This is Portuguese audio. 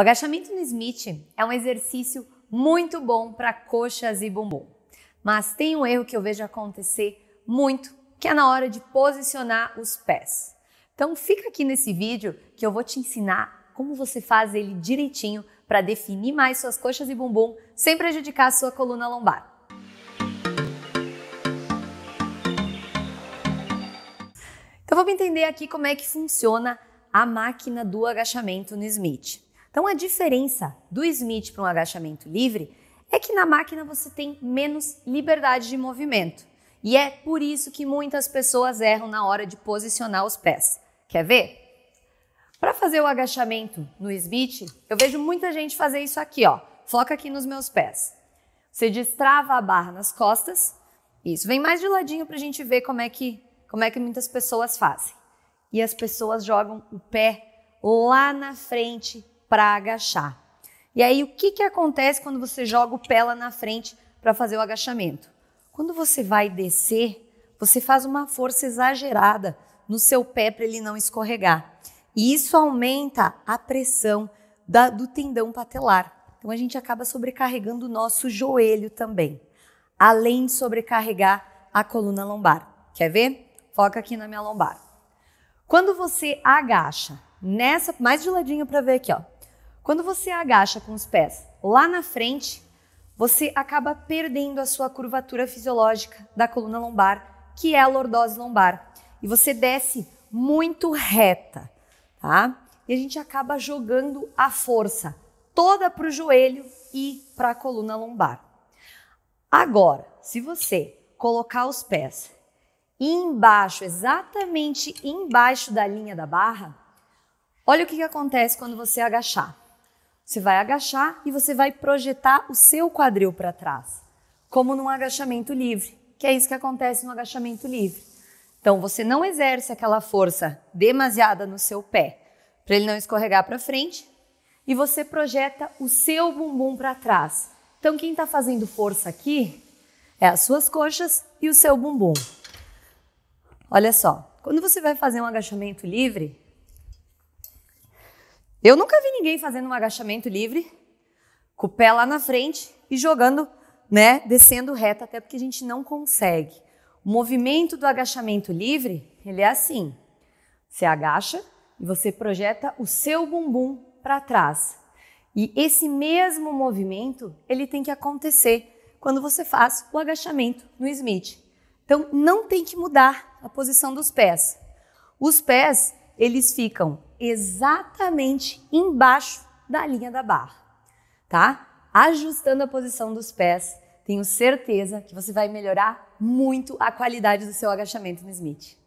O agachamento no Smith é um exercício muito bom para coxas e bumbum. Mas tem um erro que eu vejo acontecer muito, que é na hora de posicionar os pés. Então fica aqui nesse vídeo que eu vou te ensinar como você faz ele direitinho para definir mais suas coxas e bumbum sem prejudicar a sua coluna lombar. Então vamos entender aqui como é que funciona a máquina do agachamento no Smith. Então, a diferença do Smith para um agachamento livre é que na máquina você tem menos liberdade de movimento. E é por isso que muitas pessoas erram na hora de posicionar os pés. Quer ver? Para fazer o agachamento no Smith, eu vejo muita gente fazer isso aqui, ó. Foca aqui nos meus pés. Você destrava a barra nas costas. Isso, vem mais de ladinho para a gente ver como é, que, como é que muitas pessoas fazem. E as pessoas jogam o pé lá na frente para agachar. E aí, o que, que acontece quando você joga o pé lá na frente para fazer o agachamento? Quando você vai descer, você faz uma força exagerada no seu pé para ele não escorregar. E isso aumenta a pressão da, do tendão patelar. Então, a gente acaba sobrecarregando o nosso joelho também, além de sobrecarregar a coluna lombar. Quer ver? Foca aqui na minha lombar. Quando você agacha, nessa, mais de ladinho para ver aqui, ó. Quando você agacha com os pés lá na frente, você acaba perdendo a sua curvatura fisiológica da coluna lombar, que é a lordose lombar. E você desce muito reta, tá? E a gente acaba jogando a força toda para o joelho e para a coluna lombar. Agora, se você colocar os pés embaixo, exatamente embaixo da linha da barra, olha o que, que acontece quando você agachar. Você vai agachar e você vai projetar o seu quadril para trás, como num agachamento livre, que é isso que acontece no agachamento livre. Então você não exerce aquela força demasiada no seu pé, para ele não escorregar para frente, e você projeta o seu bumbum para trás. Então quem está fazendo força aqui é as suas coxas e o seu bumbum. Olha só, quando você vai fazer um agachamento livre, eu nunca vi ninguém fazendo um agachamento livre, com o pé lá na frente e jogando, né, descendo reto, até porque a gente não consegue. O movimento do agachamento livre, ele é assim. Você agacha e você projeta o seu bumbum para trás. E esse mesmo movimento, ele tem que acontecer quando você faz o agachamento no Smith. Então, não tem que mudar a posição dos pés. Os pés, eles ficam exatamente embaixo da linha da barra, tá? Ajustando a posição dos pés, tenho certeza que você vai melhorar muito a qualidade do seu agachamento no Smith.